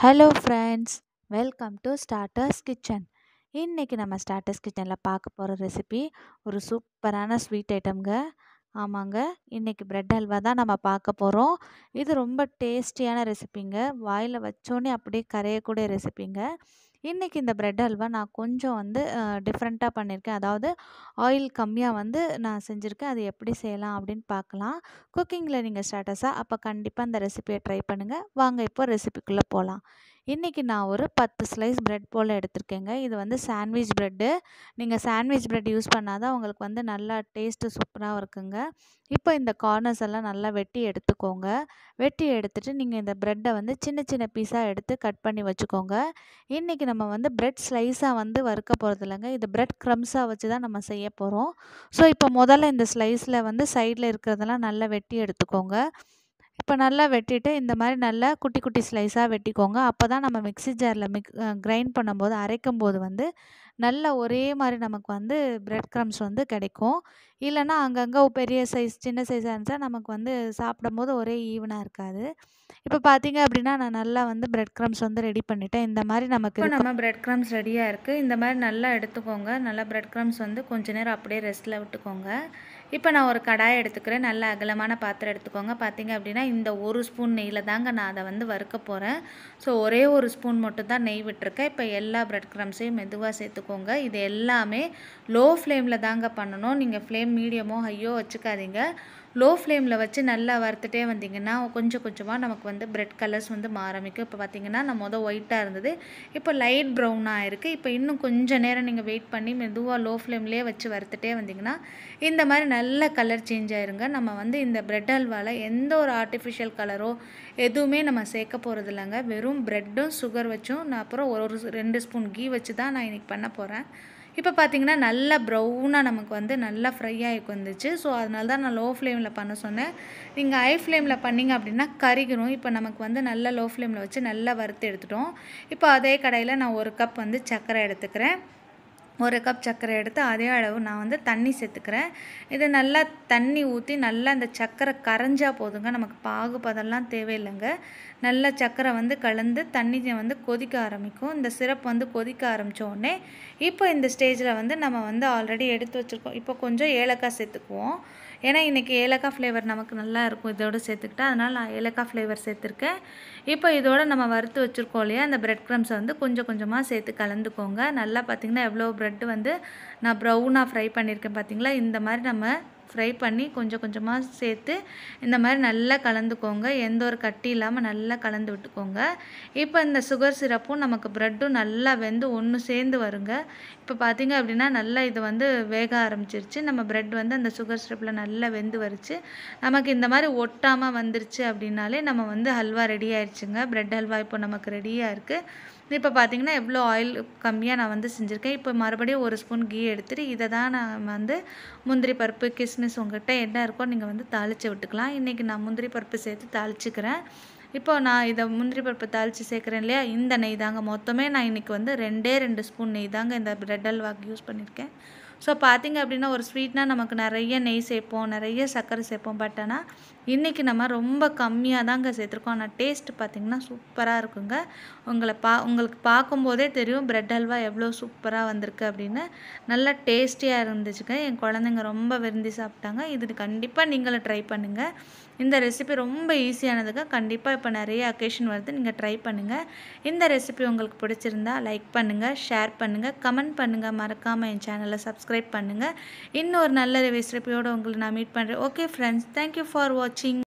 hello friends welcome to starters kitchen இன்றைக்கி நம்ம starters கிச்சனில் பார்க்க போகிற ரெசிபி ஒரு சூப்பரான ஸ்வீட் ஐட்டம்ங்க ஆமாங்க இன்றைக்கி ப்ரெட் அல்வா தான் நம்ம பார்க்க போகிறோம் இது ரொம்ப டேஸ்டியான ரெசிபிங்க வாயில் வச்சோன்னே அப்படியே கரையக்கூடிய ரெசிபிங்க இன்றைக்கி இந்த ப்ரெட் அல்வா நான் கொஞ்சம் வந்து டிஃப்ரெண்ட்டாக பண்ணியிருக்கேன் அதாவது ஆயில் கம்மியாக வந்து நான் செஞ்சுருக்கேன் அது எப்படி செய்யலாம் அப்படின்னு பார்க்கலாம் குக்கிங்கில் நீங்கள் ஸ்டேட்டஸாக அப்போ கண்டிப்பாக இந்த ரெசிபியை ட்ரை பண்ணுங்கள் வாங்க இப்போ ரெசிபிக்குள்ளே போகலாம் இன்றைக்கி நான் ஒரு பத்து ஸ்லைஸ் ப்ரெட் போல் எடுத்திருக்கேங்க இது வந்து சாண்ட்விச் ப்ரெட்டு நீங்கள் சாண்ட்விச் ப்ரெட் யூஸ் பண்ணால் தான் உங்களுக்கு வந்து நல்லா டேஸ்ட்டு சூப்பராக இருக்குங்க இப்போ இந்த கார்னர்ஸ் எல்லாம் நல்லா வெட்டி எடுத்துக்கோங்க வெட்டி எடுத்துகிட்டு நீங்கள் இந்த ப்ரெட்டை வந்து சின்ன சின்ன பீஸாக எடுத்து கட் பண்ணி வச்சுக்கோங்க இன்றைக்கி நம்ம வந்து ப்ரெட் ஸ்லைஸாக வந்து வறுக்க போகிறது இல்லைங்க இது ப்ரெட் க்ரம்ஸாக வச்சு தான் நம்ம செய்ய போகிறோம் ஸோ இப்போ முதல்ல இந்த ஸ்லைஸில் வந்து சைடில் இருக்கிறதெல்லாம் நல்லா வெட்டி எடுத்துக்கோங்க இப்போ நல்லா வெட்டிட்டு இந்த மாதிரி நல்லா குட்டி குட்டி ஸ்லைஸாக வெட்டிக்கோங்க அப்போ தான் நம்ம மிக்சி ஜாரில் மிக் கிரைண்ட் பண்ணும்போது அரைக்கும் போது வந்து நல்ல ஒரே மாதிரி நமக்கு வந்து பிரெட் க்ரம்ஸ் வந்து கிடைக்கும் இல்லைனா அங்கங்கே பெரிய சைஸ் சின்ன சைஸாக இருந்துச்சா நமக்கு வந்து சாப்பிடும்போது ஒரே ஈவனாக இருக்காது இப்போ பார்த்தீங்க அப்படின்னா நான் நல்லா வந்து பிரெட் க்ரம்ஸ் வந்து ரெடி பண்ணிட்டேன் இந்த மாதிரி நமக்கு நம்ம பிரெட் க்ரம்ஸ் ரெடியாக இருக்குது இந்த மாதிரி நல்லா எடுத்துக்கோங்க நல்லா பிரெட் க்ரம்ஸ் வந்து கொஞ்ச நேரம் அப்படியே ரெஸ்ட்டில் விட்டுக்கோங்க இப்போ நான் ஒரு கடாயை எடுத்துக்கிறேன் நல்ல அகலமான பாத்திரம் எடுத்துக்கோங்க பார்த்தீங்க அப்படின்னா இந்த ஒரு ஸ்பூன் நெய்யில் தாங்க நான் அதை வந்து வறுக்க போகிறேன் ஸோ ஒரே ஒரு ஸ்பூன் மட்டும் தான் நெய் விட்டுருக்கேன் இப்போ எல்லா ப்ரெட் க்ரம்ஸையும் மெதுவாக சேர்த்துக்கோங்க இது எல்லாமே லோ ஃப்ளேமில் தாங்க பண்ணணும் நீங்கள் ஃப்ளேம் மீடியமோ ஹையோ வச்சுக்காதீங்க லோ ஃப்ளேமில் வச்சு நல்லா வறுத்துட்டே வந்திங்கன்னா கொஞ்சம் கொஞ்சமாக நமக்கு வந்து பிரெட் கலர்ஸ் வந்து மாறமிக்கும் ஆரம்பிக்கும் இப்போ பார்த்திங்கன்னா நம்ம மொதல் ஒயிட்டாக இருந்தது இப்போ லைட் ப்ரௌனாக இருக்குது இப்போ இன்னும் கொஞ்சம் நேரம் நீங்கள் வெயிட் பண்ணி மெதுவாக லோ ஃப்ளேம்லேயே வச்சு வறுத்துட்டே வந்திங்கன்னா இந்த மாதிரி நல்ல கலர் சேஞ்ச் ஆயிருங்க நம்ம வந்து இந்த பிரெட் அல்வாவில் எந்த ஒரு ஆர்டிஃபிஷியல் கலரோ எதுவுமே நம்ம சேர்க்க போகிறது இல்லைங்க வெறும் ப்ரெட்டும் சுகர் வச்சும் நான் அப்புறம் ஒரு ரெண்டு ஸ்பூன் கீ வச்சு தான் நான் இன்றைக்கி பண்ண போகிறேன் இப்போ பார்த்திங்கன்னா நல்லா ப்ரௌனாக நமக்கு வந்து நல்லா ஃப்ரை ஆகி வந்துச்சு ஸோ அதனால தான் நான் லோ ஃப்ளேமில் பண்ண சொன்னேன் நீங்கள் ஹை ஃப்ளேமில் பண்ணிங்க அப்படின்னா கறிகிறோம் இப்போ நமக்கு வந்து நல்லா லோ ஃப்ளேமில் வச்சு நல்லா வறுத்து எடுத்துட்டோம் இப்போ அதே கடையில் நான் ஒரு கப் வந்து சர்க்கரை எடுத்துக்கிறேன் ஒரு கப் சர்க்கரை எடுத்து அதே அளவு நான் வந்து தண்ணி சேர்த்துக்கிறேன் இதை நல்லா தண்ணி ஊற்றி நல்லா அந்த சர்க்கரை கரைஞ்சால் போதுங்க நமக்கு பாகு பதெல்லாம் தேவையில்லைங்க நல்லா சர்க்கரை வந்து கலந்து தண்ணியை வந்து கொதிக்க ஆரம்பிக்கும் இந்த சிரப் வந்து கொதிக்க ஆரம்பித்தோடனே இப்போ இந்த ஸ்டேஜில் வந்து நம்ம வந்து ஆல்ரெடி எடுத்து வச்சுருக்கோம் இப்போ கொஞ்சம் ஏலக்காய் சேர்த்துக்குவோம் ஏன்னா இன்றைக்கி ஏலக்காய் ஃப்ளேவர் நமக்கு நல்லா இருக்கும் இதோடு சேர்த்துக்கிட்டு அதனால் நான் ஏலக்காய் ஃப்ளேவர் சேர்த்துருக்கேன் இப்போ இதோட நம்ம வறுத்து வச்சுருக்கோம் இல்லையா அந்த ப்ரெட் க்ரம்ஸை வந்து கொஞ்சம் கொஞ்சமாக சேர்த்து கலந்துக்கோங்க நல்லா பார்த்திங்கன்னா எவ்வளோ ப்ரெட் வந்து நான் ப்ரௌனாக ஃப்ரை பண்ணியிருக்கேன் பார்த்திங்களா இந்த மாதிரி நம்ம ஃப்ரை பண்ணி கொஞ்சம் கொஞ்சமாக சேர்த்து இந்த மாதிரி நல்லா கலந்துக்கோங்க எந்த ஒரு கட்டி இல்லாமல் நல்லா கலந்து விட்டுக்கோங்க இப்போ இந்த சுகர் சிரப்பும் நமக்கு ப்ரெட்டும் நல்லா வெந்து ஒன்று சேர்ந்து வருங்க இப்போ பார்த்திங்க அப்படின்னா நல்லா இது வந்து வேக ஆரம்பிச்சிருச்சு நம்ம ப்ரெட் வந்து அந்த சுகர் சிரப்பில் நல்லா வெந்து வருச்சு நமக்கு இந்த மாதிரி ஒட்டாமல் வந்துருச்சு அப்படின்னாலே நம்ம வந்து ஹல்வா ரெடி ஆயிடுச்சுங்க ப்ரெட் ஹல்வா இப்போ நமக்கு ரெடியாக இருக்குது இப்போ பார்த்தீங்கன்னா எவ்வளோ ஆயில் கம்மியாக நான் வந்து செஞ்சுருக்கேன் இப்போ மறுபடியும் ஒரு ஸ்பூன் கீ எடுத்துகிட்டு இதை தான் நான் வந்து முந்திரி பருப்பு கிஸ்மிஸ் உங்கள்கிட்ட என்ன இருக்கோ நீங்கள் வந்து தாளித்து விட்டுக்கலாம் இன்றைக்கி நான் முந்திரி பருப்பு சேர்த்து தாளிச்சுக்கிறேன் இப்போ நான் இதை முந்திரி பருப்பு தாளித்து சேர்க்குறேன் இல்லையா இந்த நெய் தாங்க மொத்தமே நான் இன்றைக்கி வந்து ரெண்டே ரெண்டு ஸ்பூன் நெய் தாங்க இந்த ப்ரெட் அல்வாக்கு யூஸ் பண்ணியிருக்கேன் ஸோ பார்த்திங்க அப்படின்னா ஒரு ஸ்வீட்னால் நமக்கு நிறைய நெய் சேர்ப்போம் நிறைய சர்க்கரை சேர்ப்போம் பட் ஆனால் இன்றைக்கி நம்ம ரொம்ப கம்மியாக தாங்க சேர்த்துருக்கோம் ஆனால் டேஸ்ட் பார்த்திங்கன்னா சூப்பராக இருக்குங்க உங்களை பா உங்களுக்கு பார்க்கும்போதே தெரியும் ப்ரெட் அல்வா எவ்வளோ சூப்பராக வந்திருக்கு அப்படின்னு நல்லா டேஸ்டியாக இருந்துச்சுங்க என் குழந்தைங்க ரொம்ப விரும்பி சாப்பிட்டாங்க இது கண்டிப்பாக நீங்களும் ட்ரை பண்ணுங்கள் இந்த ரெசிபி ரொம்ப ஈஸியானதுங்க கண்டிப்பாக இப்போ நிறைய அக்கேஷன் வருது நீங்கள் ட்ரை பண்ணுங்கள் இந்த ரெசிபி உங்களுக்கு பிடிச்சிருந்தா லைக் பண்ணுங்கள் ஷேர் பண்ணுங்கள் கமெண்ட் பண்ணுங்கள் மறக்காமல் என் சேனலை சப்ஸ்கிரைப் சப்ஸ்கிரைப் பண்ணுங்கள் இன்னும் ஒரு நல்ல ரெசிபியோடு உங்களை நான் மீட் பண்ணுறேன் ஓகே ஃப்ரெண்ட்ஸ் தேங்க்யூ ஃபார் வாட்சிங்